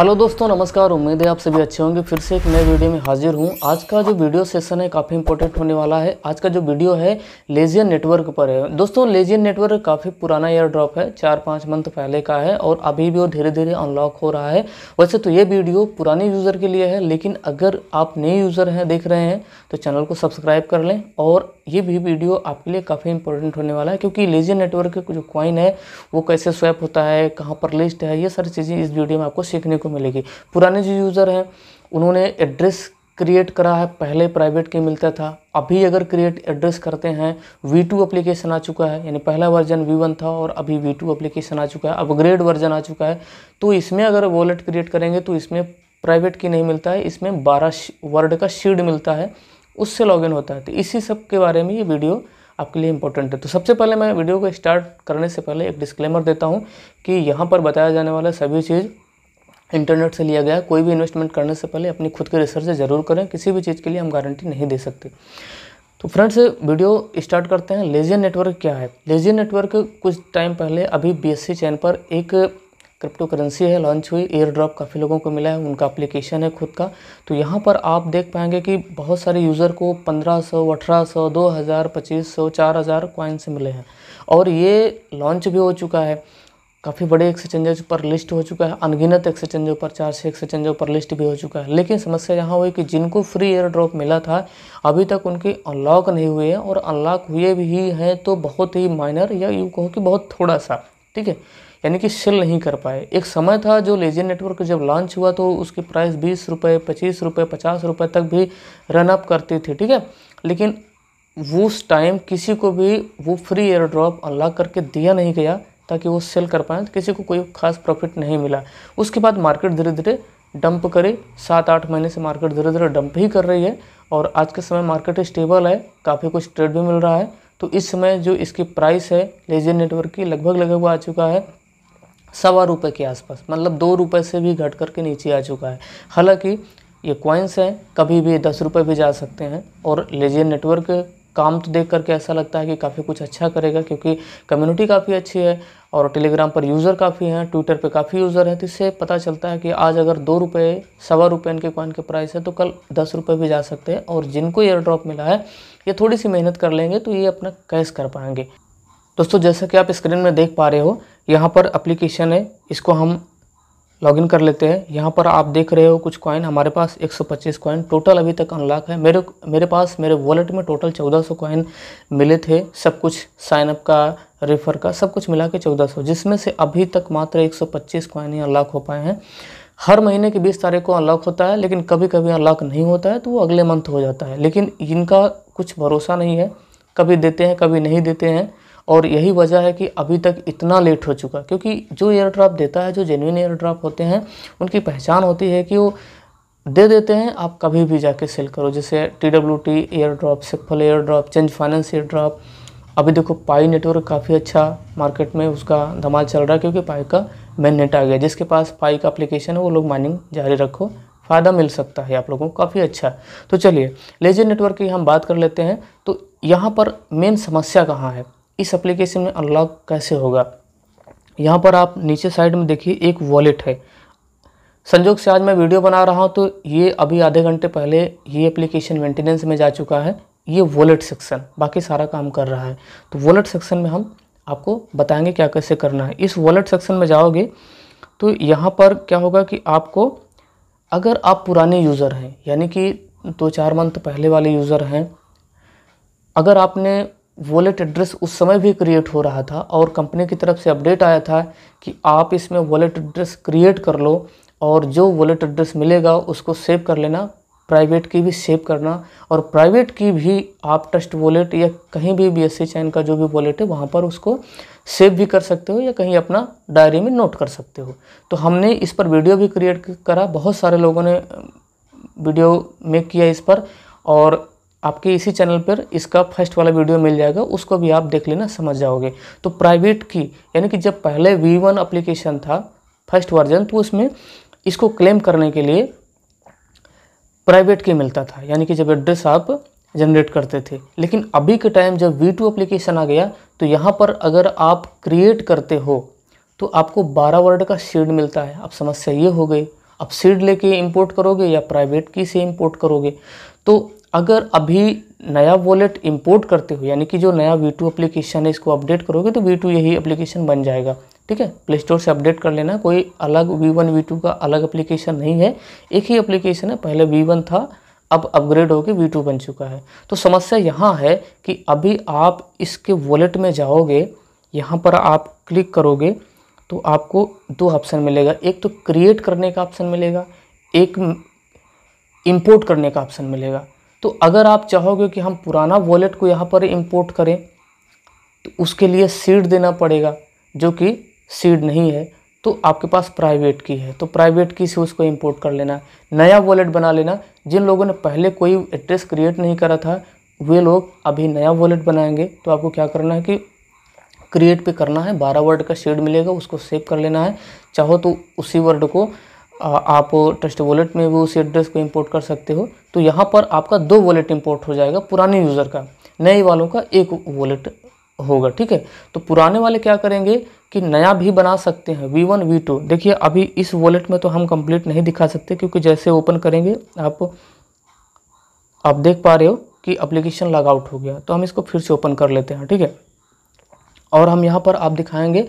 hello दोस्तों नमस्कार उम्मीद है आप सभी अच्छे होंगे फिर से एक नए वीडियो में हाजिर हूँ आज का जो वीडियो सेशन है काफ़ी इंपॉर्टेंट होने वाला है आज का जो वीडियो है लेजियन नेटवर्क पर है दोस्तों लेजियन नेटवर्क काफ़ी पुराना एयर ड्रॉप है चार पाँच मंथ पहले का है और अभी भी वो धीरे धीरे अनलॉक हो रहा है वैसे तो ये वीडियो पुराने यूज़र के लिए है लेकिन अगर आप नए यूज़र हैं देख रहे हैं तो चैनल को सब्सक्राइब कर लें और ये भी वीडियो आपके लिए काफ़ी इंपॉर्टेंट होने वाला है क्योंकि लेजी नेटवर्क के जो कॉइन है वो कैसे स्वैप होता है कहाँ पर लिस्ट है ये सारी चीज़ें इस वीडियो में आपको सीखने को मिलेगी पुराने जो यूज़र हैं उन्होंने एड्रेस क्रिएट करा है पहले प्राइवेट के मिलता था अभी अगर क्रिएट एड्रेस करते हैं वी टू अप्लीकेशन आ चुका है यानी पहला वर्जन वी वन था और अभी वी टू अप्लीकेशन आ चुका है अपग्रेड वर्जन आ चुका है तो इसमें अगर वॉलेट क्रिएट करेंगे तो इसमें प्राइवेट की नहीं मिलता है इसमें बारह वर्ड का शीड मिलता है उससे लॉगिन होता है तो इसी सब के बारे में ये वीडियो आपके लिए इंपॉर्टेंट है तो सबसे पहले मैं वीडियो को स्टार्ट करने से पहले एक डिस्क्लेमर देता हूँ कि यहाँ पर बताया जाने वाला सभी चीज़ इंटरनेट से लिया गया कोई भी इन्वेस्टमेंट करने से पहले अपनी खुद की रिसर्च ज़रूर करें किसी भी चीज़ के लिए हम गारंटी नहीं दे सकते तो फ्रेंड्स वीडियो स्टार्ट करते हैं लेजियर नेटवर्क क्या है लेजियर नेटवर्क कुछ टाइम पहले अभी बीएससी चैन पर एक क्रिप्टो करेंसी है लॉन्च हुई एयर ड्रॉप काफ़ी लोगों को मिला है उनका एप्लीकेशन है खुद का तो यहाँ पर आप देख पाएंगे कि बहुत सारे यूज़र को 1500, 1800, 2000, 2500, चार हज़ार से मिले हैं और ये लॉन्च भी हो चुका है काफ़ी बड़े एक्सचेंजों पर लिस्ट हो चुका है अनगिनत एक्सचेंजों पर चार छः एक्सचेंजों पर लिस्ट भी हो चुका है लेकिन समस्या यहाँ हुई कि जिनको फ्री एयर ड्रॉप मिला था अभी तक उनके अनलॉक नहीं हुए हैं और अनलॉक हुए भी हैं तो बहुत ही माइनर या यूँ कहो कि बहुत थोड़ा सा ठीक है यानी कि सेल नहीं कर पाए एक समय था जो लेजियन नेटवर्क जब लॉन्च हुआ तो उसकी प्राइस बीस रुपये पच्चीस रुपये पचास रुपये तक भी रनअप करती थी ठीक है लेकिन वो उस टाइम किसी को भी वो फ्री एयर ड्रॉप अनलॉक करके दिया नहीं गया ताकि वो सेल कर पाए तो किसी को कोई खास प्रॉफिट नहीं मिला उसके बाद मार्केट धीरे धीरे डंप करे सात आठ महीने से मार्केट धीरे धीरे डंप ही कर रही है और आज के समय मार्केट स्टेबल है काफ़ी कुछ ट्रेड भी मिल रहा है तो इस समय जो इसकी प्राइस है लेजियन नेटवर्क की लगभग लगभग आ चुका है सवा रुपये के आसपास मतलब दो रुपये से भी घट करके नीचे आ चुका है हालांकि ये कॉइन्स हैं कभी भी दस रुपये भी जा सकते हैं और लेजियन नेटवर्क काम तो देख करके ऐसा लगता है कि काफ़ी कुछ अच्छा करेगा क्योंकि कम्युनिटी काफ़ी अच्छी है और टेलीग्राम पर यूज़र काफ़ी हैं ट्विटर पे काफ़ी यूज़र हैं तो इससे पता चलता है कि आज अगर दो रुपये सवा रुपये इनके कॉइन के प्राइस है तो कल दस रुपये भी जा सकते हैं और जिनको एयर ड्रॉप मिला है ये थोड़ी सी मेहनत कर लेंगे तो ये अपना कैश कर पाएंगे दोस्तों जैसा कि आप स्क्रीन में देख पा रहे हो यहाँ पर अप्लीकेशन है इसको हम लॉगिन कर लेते हैं यहाँ पर आप देख रहे हो कुछ कॉइन हमारे पास 125 कॉइन टोटल अभी तक अनलॉक है मेरे मेरे पास मेरे वॉलेट में टोटल 1400 कॉइन मिले थे सब कुछ साइनअप का रेफर का सब कुछ मिला के चौदह जिसमें से अभी तक मात्र 125 कॉइन ही अनलॉक हो पाए हैं हर महीने की 20 तारीख को अनलॉक होता है लेकिन कभी कभी अनलॉक नहीं होता है तो वो अगले मंथ हो जाता है लेकिन इनका कुछ भरोसा नहीं है कभी देते हैं कभी नहीं देते हैं और यही वजह है कि अभी तक इतना लेट हो चुका क्योंकि जो एयर ड्रॉप देता है जो जेन्यून एयर ड्रॉप होते हैं उनकी पहचान होती है कि वो दे देते हैं आप कभी भी जाके सेल करो जैसे T W T airdrop सिप्पल airdrop change finance airdrop अभी देखो पाई नेटवर्क काफ़ी अच्छा मार्केट में उसका धमाल चल रहा है क्योंकि पाई का मेन नेट आ गया जिसके पास पाई का अप्लीकेशन है वो लोग माइनिंग जारी रखो फ़ायदा मिल सकता है आप लोगों को काफ़ी अच्छा तो चलिए लेजर नेटवर्क की हम बात कर लेते हैं तो यहाँ पर मेन समस्या कहाँ है इस एप्लीकेशन में अनलॉक कैसे होगा यहाँ पर आप नीचे साइड में देखिए एक वॉलेट है संजोग से आज मैं वीडियो बना रहा हूँ तो ये अभी आधे घंटे पहले ये एप्लीकेशन मेंटेनेंस में जा चुका है ये वॉलेट सेक्शन बाकी सारा काम कर रहा है तो वॉलेट सेक्शन में हम आपको बताएंगे क्या कैसे करना है इस वॉलेट सेक्शन में जाओगे तो यहाँ पर क्या होगा कि आपको अगर आप पुराने यूज़र हैं यानी कि दो चार मंथ पहले वाले यूज़र हैं अगर आपने वॉलेट एड्रेस उस समय भी क्रिएट हो रहा था और कंपनी की तरफ से अपडेट आया था कि आप इसमें वॉलेट एड्रेस क्रिएट कर लो और जो वॉलेट एड्रेस मिलेगा उसको सेव कर लेना प्राइवेट की भी सेव करना और प्राइवेट की भी आप ट्रस्ट वॉलेट या कहीं भी बी एस चैन का जो भी वॉलेट है वहाँ पर उसको सेव भी कर सकते हो या कहीं अपना डायरी में नोट कर सकते हो तो हमने इस पर वीडियो भी क्रिएट करा बहुत सारे लोगों ने वीडियो मेक किया इस पर और आपके इसी चैनल पर इसका फर्स्ट वाला वीडियो मिल जाएगा उसको भी आप देख लेना समझ जाओगे तो प्राइवेट की यानी कि जब पहले वी वन अप्लीकेशन था फर्स्ट वर्जन तो उसमें इसको क्लेम करने के लिए प्राइवेट की मिलता था यानी कि जब एड्रेस आप जनरेट करते थे लेकिन अभी के टाइम जब वी टू अप्लीकेशन आ गया तो यहाँ पर अगर आप क्रिएट करते हो तो आपको 12 वर्ड का सीड मिलता है आप समस्या ये हो गई आप सीड लेके इंपोर्ट करोगे या प्राइवेट की से इंपोर्ट करोगे तो अगर अभी नया वॉलेट इंपोर्ट करते हो यानी कि जो नया वी टू एप्लीकेशन है इसको अपडेट करोगे तो वी टू यही एप्लीकेशन बन जाएगा ठीक है प्ले स्टोर से अपडेट कर लेना कोई अलग वी वन वी टू का अलग एप्लीकेशन नहीं है एक ही एप्लीकेशन है पहले वी वन था अब अपग्रेड होकर वी टू बन चुका है तो समस्या यहाँ है कि अभी आप इसके वॉलेट में जाओगे यहाँ पर आप क्लिक करोगे तो आपको दो ऑप्शन मिलेगा एक तो क्रिएट करने का ऑप्शन मिलेगा एक इम्पोर्ट करने का ऑप्शन मिलेगा तो अगर आप चाहोगे कि हम पुराना वॉलेट को यहाँ पर इंपोर्ट करें तो उसके लिए सीड देना पड़ेगा जो कि सीड नहीं है तो आपके पास प्राइवेट की है तो प्राइवेट की से उसको इंपोर्ट कर लेना नया वॉलेट बना लेना जिन लोगों ने पहले कोई एड्रेस क्रिएट नहीं करा था वे लोग अभी नया वॉलेट बनाएंगे तो आपको क्या करना है कि क्रिएट पे करना है बारह वर्ड का शेड मिलेगा उसको सेव कर लेना है चाहो तो उसी वर्ड को आप ट्रस्ट वॉलेट में भी उसी एड्रेस को इंपोर्ट कर सकते हो तो यहाँ पर आपका दो वॉलेट इंपोर्ट हो जाएगा पुराने यूज़र का नए वालों का एक वॉलेट होगा ठीक है तो पुराने वाले क्या करेंगे कि नया भी बना सकते हैं वी वन वी टू देखिए अभी इस वॉलेट में तो हम कंप्लीट नहीं दिखा सकते क्योंकि जैसे ओपन करेंगे आप आप देख पा रहे हो कि अप्लीकेशन लॉगआउट हो गया तो हम इसको फिर से ओपन कर लेते हैं ठीक है और हम यहाँ पर आप दिखाएंगे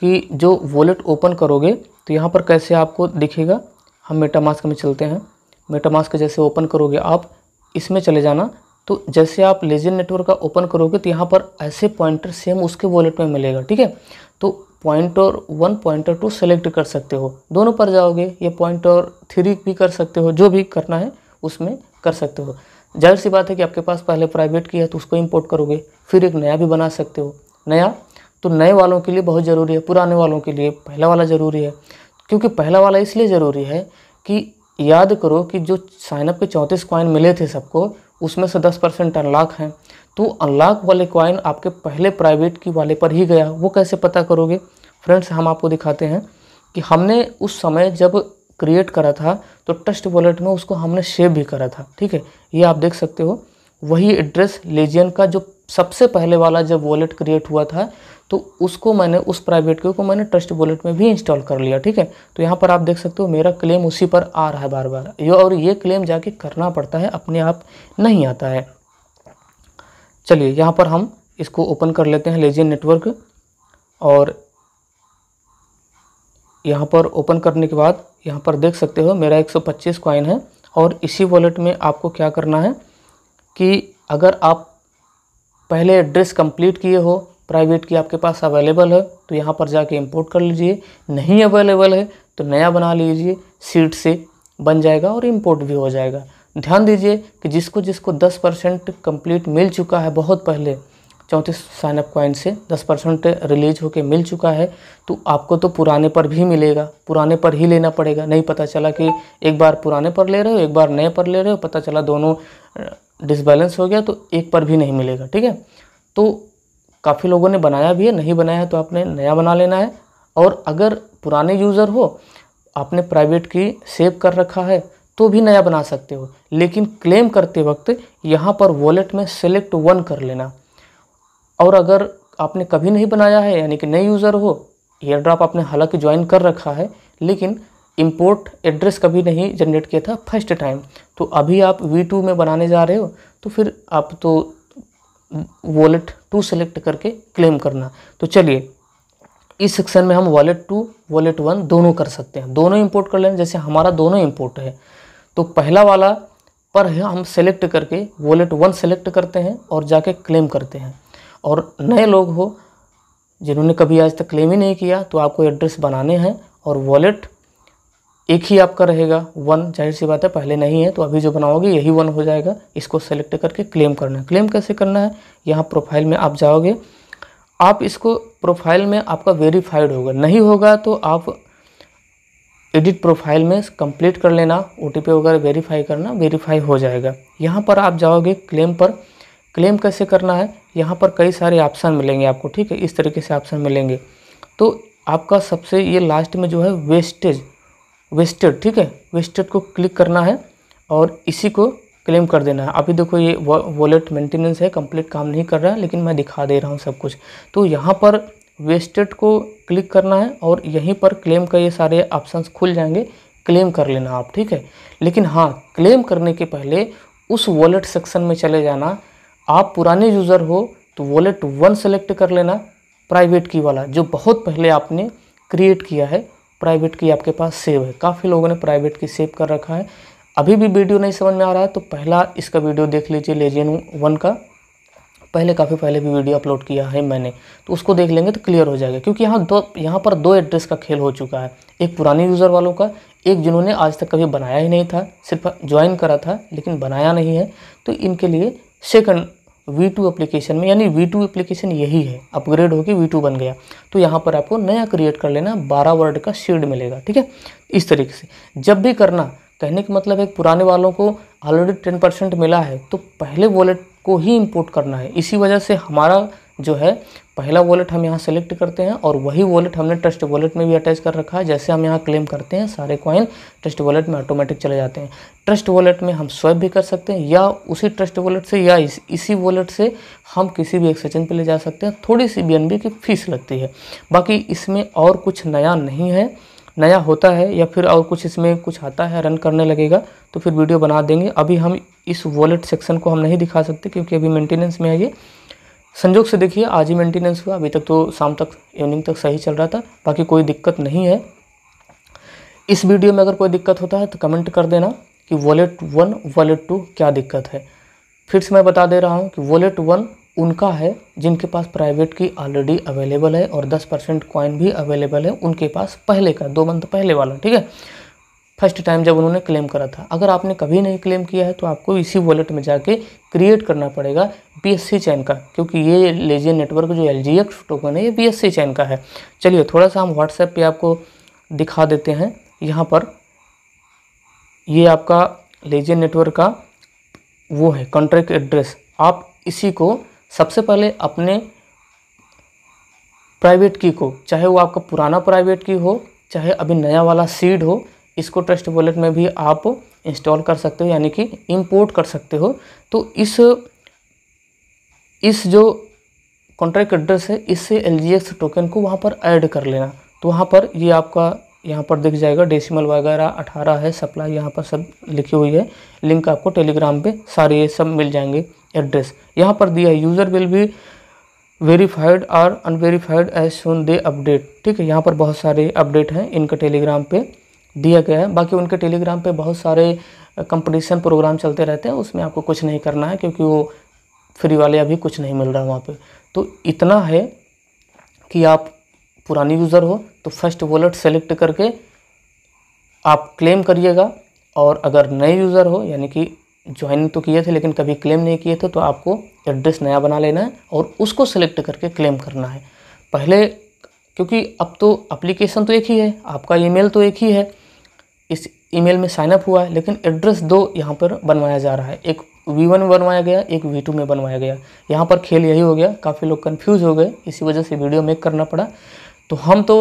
कि जो वॉलेट ओपन करोगे तो यहाँ पर कैसे आपको दिखेगा हम मेटामास्क में चलते हैं मेटामास्क जैसे ओपन करोगे आप इसमें चले जाना तो जैसे आप लेजन नेटवर्क का ओपन करोगे तो यहाँ पर ऐसे पॉइंटर सेम उसके वॉलेट में मिलेगा ठीक है तो pointer one pointer two select कर सकते हो दोनों पर जाओगे या पॉइंटर थ्री भी कर सकते हो जो भी करना है उसमें कर सकते हो जाहिर सी बात है कि आपके पास पहले प्राइवेट की है तो उसको इंपोर्ट करोगे फिर एक नया भी बना सकते हो नया तो नए वालों के लिए बहुत ज़रूरी है पुराने वालों के लिए पहला वाला ज़रूरी है क्योंकि पहला वाला इसलिए ज़रूरी है कि याद करो कि जो साइनअप के चौंतीस कॉइन मिले थे सबको उसमें से दस परसेंट अनलॉक हैं तो अनलॉक वाले कॉइन आपके पहले प्राइवेट की वाले पर ही गया वो कैसे पता करोगे फ्रेंड्स हम आपको दिखाते हैं कि हमने उस समय जब क्रिएट करा था तो ट्रस्ट वॉलेट में उसको हमने शेव भी करा था ठीक है ये आप देख सकते हो वही एड्रेस लेजियन का जो सबसे पहले वाला जब वॉलेट क्रिएट हुआ था तो उसको मैंने उस प्राइवेट के को मैंने ट्रस्ट वॉलेट में भी इंस्टॉल कर लिया ठीक है तो यहाँ पर आप देख सकते हो मेरा क्लेम उसी पर आ रहा है बार बार ये और ये क्लेम जाके करना पड़ता है अपने आप नहीं आता है चलिए यहाँ पर हम इसको ओपन कर लेते हैं लेजियन नेटवर्क और यहाँ पर ओपन करने के बाद यहाँ पर देख सकते हो मेरा एक सौ है और इसी वॉलेट में आपको क्या करना है कि अगर आप पहले एड्रेस कंप्लीट किए हो प्राइवेट की आपके पास अवेलेबल है तो यहाँ पर जाके इंपोर्ट कर लीजिए नहीं अवेलेबल है तो नया बना लीजिए सीट से बन जाएगा और इम्पोर्ट भी हो जाएगा ध्यान दीजिए कि जिसको जिसको 10 परसेंट कम्प्लीट मिल चुका है बहुत पहले चौंतीस साइनअप कॉइन से 10 परसेंट रिलीज होके मिल चुका है तो आपको तो पुराने पर भी मिलेगा पुराने पर ही लेना पड़ेगा नहीं पता चला कि एक बार पुराने पर ले रहे हो एक बार नए पर ले रहे हो पता चला दोनों डिसबैलेंस हो गया तो एक पर भी नहीं मिलेगा ठीक है तो काफ़ी लोगों ने बनाया भी है नहीं बनाया है तो आपने नया बना लेना है और अगर पुराने यूज़र हो आपने प्राइवेट की सेव कर रखा है तो भी नया बना सकते हो लेकिन क्लेम करते वक्त यहाँ पर वॉलेट में सेलेक्ट वन कर लेना और अगर आपने कभी नहीं बनाया है यानी कि नए यूज़र हो एयर ड्रॉप आपने हालांकि ज्वाइन कर रखा है लेकिन इम्पोर्ट एड्रेस कभी नहीं जनरेट किया था फर्स्ट टाइम तो अभी आप वी टू में बनाने जा रहे हो तो फिर आप तो वॉलेट टू सेलेक्ट करके क्लेम करना तो चलिए इस सेक्शन में हम वॉलेट टू वॉलेट वन दोनों कर सकते हैं दोनों इंपोर्ट कर लेना जैसे हमारा दोनों इंपोर्ट है तो पहला वाला पर हम सेलेक्ट करके वॉलेट वन सेलेक्ट करते हैं और जाके क्लेम करते हैं और नए लोग हो जिन्होंने कभी आज तक क्लेम ही नहीं किया तो आपको एड्रेस बनाने हैं और वॉलेट एक ही आपका रहेगा वन जाहिर सी बात है पहले नहीं है तो अभी जो बनाओगे यही वन हो जाएगा इसको सेलेक्ट करके क्लेम करना है क्लेम कैसे करना है यहाँ प्रोफाइल में आप जाओगे आप इसको प्रोफाइल में आपका वेरीफाइड होगा नहीं होगा तो आप एडिट प्रोफाइल में कंप्लीट कर लेना ओ वगैरह वेरीफाई करना वेरीफाई हो जाएगा यहाँ पर आप जाओगे क्लेम पर क्लेम कैसे करना है यहाँ पर कई सारे ऑप्शन मिलेंगे आपको ठीक है इस तरीके से ऑप्शन मिलेंगे तो आपका सबसे ये लास्ट में जो है वेस्टेज वेस्टेड ठीक है वेस्टेड को क्लिक करना है और इसी को क्लेम कर देना है अभी देखो ये वॉलेट मेंटेनेंस है कंप्लीट काम नहीं कर रहा है लेकिन मैं दिखा दे रहा हूँ सब कुछ तो यहाँ पर वेस्टेड को क्लिक करना है और यहीं पर क्लेम का ये सारे ऑप्शंस खुल जाएंगे क्लेम कर लेना आप ठीक है लेकिन हाँ क्लेम करने के पहले उस वॉलेट सेक्शन में चले जाना आप पुराने यूज़र हो तो वॉलेट वन सेलेक्ट कर लेना प्राइवेट की वाला जो बहुत पहले आपने क्रिएट किया है प्राइवेट की आपके पास सेव है काफ़ी लोगों ने प्राइवेट की सेव कर रखा है अभी भी वीडियो नहीं समझ में आ रहा है तो पहला इसका वीडियो देख लीजिए लेजेन वन का पहले काफ़ी पहले भी वीडियो अपलोड किया है मैंने तो उसको देख लेंगे तो क्लियर हो जाएगा क्योंकि यहाँ दो यहाँ पर दो एड्रेस का खेल हो चुका है एक पुराने यूज़र वालों का एक जिन्होंने आज तक कभी बनाया ही नहीं था सिर्फ ज्वाइन करा था लेकिन बनाया नहीं है तो इनके लिए सेकंड वी टू एप्लीकेशन में यानी वी टू एप्लीकेशन यही है अपग्रेड होकर वी टू बन गया तो यहाँ पर आपको नया क्रिएट कर लेना बारह वर्ड का शीड मिलेगा ठीक है इस तरीके से जब भी करना कहने का मतलब है पुराने वालों को ऑलरेडी टेन परसेंट मिला है तो पहले वॉलेट को ही इम्पोर्ट करना है इसी वजह से हमारा जो है पहला वॉलेट हम यहाँ सेलेक्ट करते हैं और वही वॉलेट हमने ट्रस्ट वॉलेट में भी अटैच कर रखा है जैसे हम यहाँ क्लेम करते हैं सारे कॉइन ट्रस्ट वॉलेट में ऑटोमेटिक चले जाते हैं ट्रस्ट वॉलेट में हम स्वैप भी कर सकते हैं या उसी ट्रस्ट वॉलेट से या इस, इसी वॉलेट से हम किसी भी एक्सचेंज पर ले जा सकते हैं थोड़ी सी बी की फीस लगती है बाकी इसमें और कुछ नया नहीं है नया होता है या फिर और कुछ इसमें कुछ आता है रन करने लगेगा तो फिर वीडियो बना देंगे अभी हम इस वॉलेट सेक्शन को हम नहीं दिखा सकते क्योंकि अभी मेंटेनेंस में है ये संजोग से देखिए आज ही मेंटेनेंस हुआ अभी तक तो शाम तक इवनिंग तक सही चल रहा था बाकी कोई दिक्कत नहीं है इस वीडियो में अगर कोई दिक्कत होता है तो कमेंट कर देना कि वॉलेट वन वॉलेट टू क्या दिक्कत है फिर से मैं बता दे रहा हूँ कि वॉलेट वन उनका है जिनके पास प्राइवेट की ऑलरेडी अवेलेबल है और 10 परसेंट कॉइन भी अवेलेबल है उनके पास पहले का दो मंथ पहले वाला ठीक है फर्स्ट टाइम जब उन्होंने क्लेम करा था अगर आपने कभी नहीं क्लेम किया है तो आपको इसी वॉलेट में जाके क्रिएट करना पड़ेगा बीएससी चैन का क्योंकि ये लेजियन नेटवर्क जो एल टोकन है ये बीएससी चैन का है चलिए थोड़ा सा हम व्हाट्सएप पे आपको दिखा देते हैं यहाँ पर ये आपका लेजियन नेटवर्क का वो है कॉन्ट्रैक्ट एड्रेस आप इसी को सबसे पहले अपने प्राइवेट की को चाहे वो आपका पुराना प्राइवेट की हो चाहे अभी नया वाला सीड हो इसको ट्रस्ट वॉलेट में भी आप इंस्टॉल कर सकते हो यानी कि इंपोर्ट कर सकते हो तो इस इस जो कॉन्ट्रैक्ट एड्रेस है इससे एल टोकन को वहाँ पर ऐड कर लेना तो वहाँ पर ये आपका यहाँ पर दिख जाएगा डेसिमल वगैरह अठारह है सप्लाई यहाँ पर सब लिखी हुई है लिंक आपको टेलीग्राम पे सारे ये सब मिल जाएंगे एड्रेस यहाँ पर दिया है यूज़र विल भी वेरीफाइड और unverified as soon they update ठीक है यहाँ पर बहुत सारे अपडेट हैं इनका टेलीग्राम पर दिया गया है बाकी उनके टेलीग्राम पे बहुत सारे कंपटीशन प्रोग्राम चलते रहते हैं उसमें आपको कुछ नहीं करना है क्योंकि वो फ्री वाले अभी कुछ नहीं मिल रहा है वहाँ पे तो इतना है कि आप पुरानी यूज़र हो तो फर्स्ट वॉलेट सेलेक्ट करके आप क्लेम करिएगा और अगर नए यूज़र हो यानी कि ज्वाइन तो किए थे लेकिन कभी क्लेम नहीं किए थे तो आपको एड्रेस नया बना लेना है और उसको सेलेक्ट करके क्लेम करना है पहले क्योंकि अब तो एप्लीकेशन तो एक ही है आपका ईमेल तो एक ही है ईमेल में साइनअप हुआ है लेकिन एड्रेस दो यहाँ पर बनवाया जा रहा है एक वी वन में बनवाया गया एक वी टू में बनवाया गया यहाँ पर खेल यही हो गया काफ़ी लोग कन्फ्यूज़ हो गए इसी वजह से वीडियो मेक करना पड़ा तो हम तो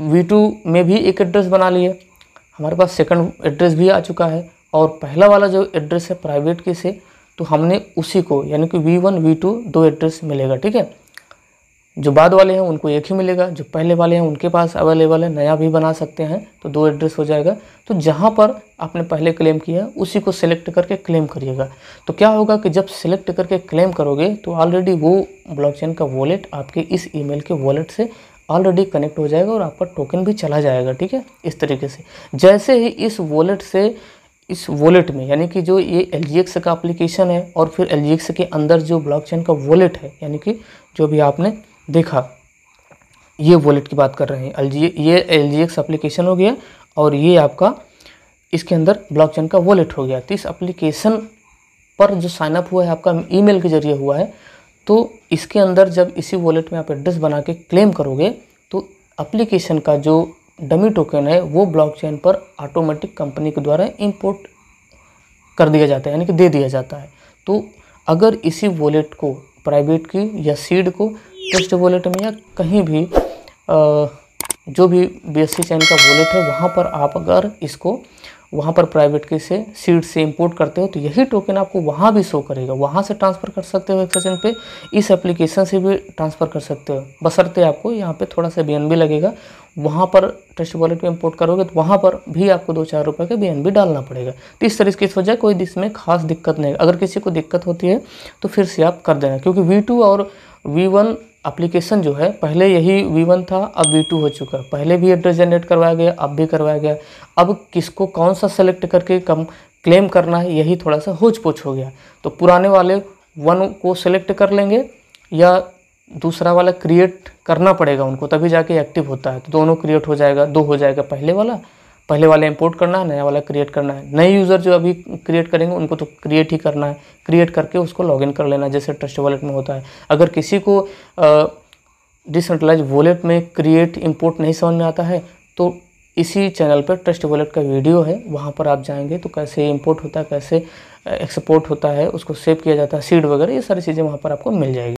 वी टू में भी एक एड्रेस बना लिए हमारे पास सेकंड एड्रेस भी आ चुका है और पहला वाला जो एड्रेस है प्राइवेट के से तो हमने उसी को यानी कि वी वन वी टू दो एड्रेस मिलेगा ठीक है जो बाद वाले हैं उनको एक ही मिलेगा जो पहले वाले हैं उनके पास अवेलेबल है नया भी बना सकते हैं तो दो एड्रेस हो जाएगा तो जहाँ पर आपने पहले क्लेम किया है उसी को सिलेक्ट करके क्लेम करिएगा तो क्या होगा कि जब सिलेक्ट करके क्लेम करोगे तो ऑलरेडी वो ब्लॉकचेन का वॉलेट आपके इस ईमेल के वॉलेट से ऑलरेडी कनेक्ट हो जाएगा और आपका टोकन भी चला जाएगा ठीक है इस तरीके से जैसे ही इस वॉलेट से इस वॉलेट में यानी कि जो ये एल का एप्लीकेशन है और फिर एल के अंदर जो ब्लॉकचेन का वॉलेट है यानी कि जो भी आपने देखा ये वॉलेट की बात कर रहे हैं एल ये एल जी एप्लीकेशन हो गया और ये आपका इसके अंदर ब्लॉकचेन का वॉलेट हो गया तो इस एप्लीकेशन पर जो साइनअप हुआ है आपका ईमेल के जरिए हुआ है तो इसके अंदर जब इसी वॉलेट में आप एड्रेस बना के क्लेम करोगे तो एप्लीकेशन का जो डमी टोकन है वो ब्लॉकचेन पर ऑटोमेटिक कंपनी के द्वारा इंपोर्ट कर दिया जाता है यानी कि दे दिया जाता है तो अगर इसी वॉलेट को प्राइवेट की या सीड को टेक्स्ट वॉलेट में या कहीं भी आ, जो भी बी एस चैन का वॉलेट है वहाँ पर आप अगर इसको वहाँ पर प्राइवेट के से सीड से इंपोर्ट करते हो तो यही टोकन आपको वहाँ भी शो करेगा वहाँ से ट्रांसफ़र कर सकते हो एक्सेशन पे इस एप्लीकेशन से भी ट्रांसफ़र कर सकते हो बसरते आपको यहाँ पे थोड़ा सा बी लगेगा वहाँ पर ट्रस्ट वॉलेट में इंपोर्ट करोगे तो वहाँ पर भी आपको दो चार रुपये का बी डालना पड़ेगा तो इस तरीके की वजह कोई इसमें खास दिक्कत नहीं है अगर किसी को दिक्कत होती है तो फिर से आप कर देना क्योंकि वी और वी एप्लीकेशन जो है पहले यही वी वन था अब वी टू हो चुका है पहले भी एड्रेस जनरेट करवाया गया अब भी करवाया गया अब किसको कौन सा सेलेक्ट करके कम क्लेम करना है यही थोड़ा सा होच पोच हो गया तो पुराने वाले वन को सेलेक्ट कर लेंगे या दूसरा वाला क्रिएट करना पड़ेगा उनको तभी जाके एक्टिव होता है तो दोनों क्रिएट हो जाएगा दो हो जाएगा पहले वाला पहले वाला इंपोर्ट करना है नया वाला क्रिएट करना है नए यूज़र जो अभी क्रिएट करेंगे उनको तो क्रिएट ही करना है क्रिएट करके उसको लॉगिन कर लेना जैसे ट्रस्ट वॉलेट में होता है अगर किसी को डिसेंट्रलाइज वॉलेट में क्रिएट इंपोर्ट नहीं समझ में आता है तो इसी चैनल पर ट्रस्ट वॉलेट का वीडियो है वहाँ पर आप जाएंगे तो कैसे इम्पोर्ट होता है कैसे एक्सपोर्ट होता है उसको सेव किया जाता है सीड वगैरह ये सारी चीज़ें वहाँ पर आपको मिल जाएगी